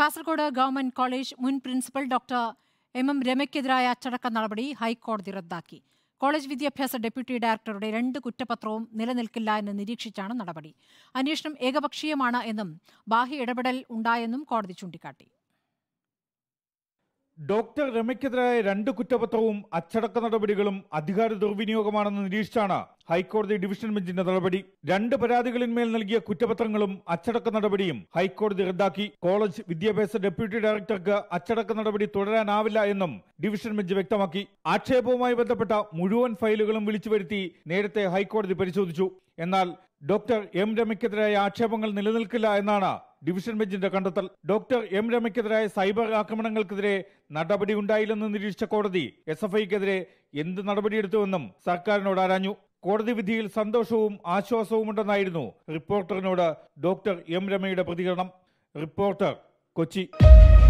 Kasaragod government college മുൻ principal doctor M M രമയ്ക്കെതിരായ അച്ചടക്ക നടപടി ഹൈക്കോടതി റദ്ദാക്കി കോളേജ് വിദ്യാഭ്യാസ ഡെപ്യൂട്ടി ഡയറക്ടറുടെ രണ്ട് കുറ്റപത്രവും നിലനിൽക്കില്ല എന്ന് നിരീക്ഷിച്ചാണ് നടപടി അന്വേഷണം ഏകപക്ഷീയമാണ് എന്നും ബാഹ്യ ഇടപെടൽ ഉണ്ടായെന്നും കോടതി ചൂണ്ടിക്കാട്ടി ഡോക്ടർ രമയ്ക്കെതിരായ രണ്ട് കുറ്റപത്രവും അച്ചടക്ക നടപടികളും അധികാര ദുർവിനിയോഗമാണെന്ന് നിരീക്ഷിച്ചാണ് ഹൈക്കോടതി ഡിവിഷൻ ബെഞ്ചിന്റെ നടപടി രണ്ട് പരാതികളിന്മേൽ നൽകിയ കുറ്റപത്രങ്ങളും അച്ചടക്ക നടപടിയും ഹൈക്കോടതി റദ്ദാക്കി കോളേജ് വിദ്യാഭ്യാസ ഡെപ്യൂട്ടി ഡയറക്ടർക്ക് അച്ചടക്ക നടപടി തുടരാനാവില്ല എന്നും ഡിവിഷൻ ബെഞ്ച് വ്യക്തമാക്കി ആക്ഷേപവുമായി ബന്ധപ്പെട്ട മുഴുവൻ ഫയലുകളും വിളിച്ചു വരുത്തി നേരത്തെ ഹൈക്കോടതി പരിശോധിച്ചു എന്നാൽ ഡോക്ടർ എം രമയ്ക്കെതിരായ ആക്ഷേപങ്ങൾ നിലനിൽക്കില്ല എന്നാണ് ഡിവിഷൻ ബെഞ്ചിന്റെ കണ്ടെത്തൽ ഡോക്ടർ എം രമയ്ക്കെതിരായ സൈബർ ആക്രമണങ്ങൾക്കെതിരെ നടപടി ഉണ്ടായില്ലെന്ന് നിരീക്ഷിച്ച കോടതി എസ് എഫ് ഐക്കെതിരെ എന്ത് നടപടിയെടുത്തുവെന്നും സർക്കാരിനോട് ആരാഞ്ഞു കോടതി വിധിയിൽ സന്തോഷവും ആശ്വാസവും ഉണ്ടെന്നായിരുന്നു റിപ്പോർട്ടറിനോട് ഡോക്ടർ എം രമയുടെ പ്രതികരണം റിപ്പോർട്ടർ കൊച്ചി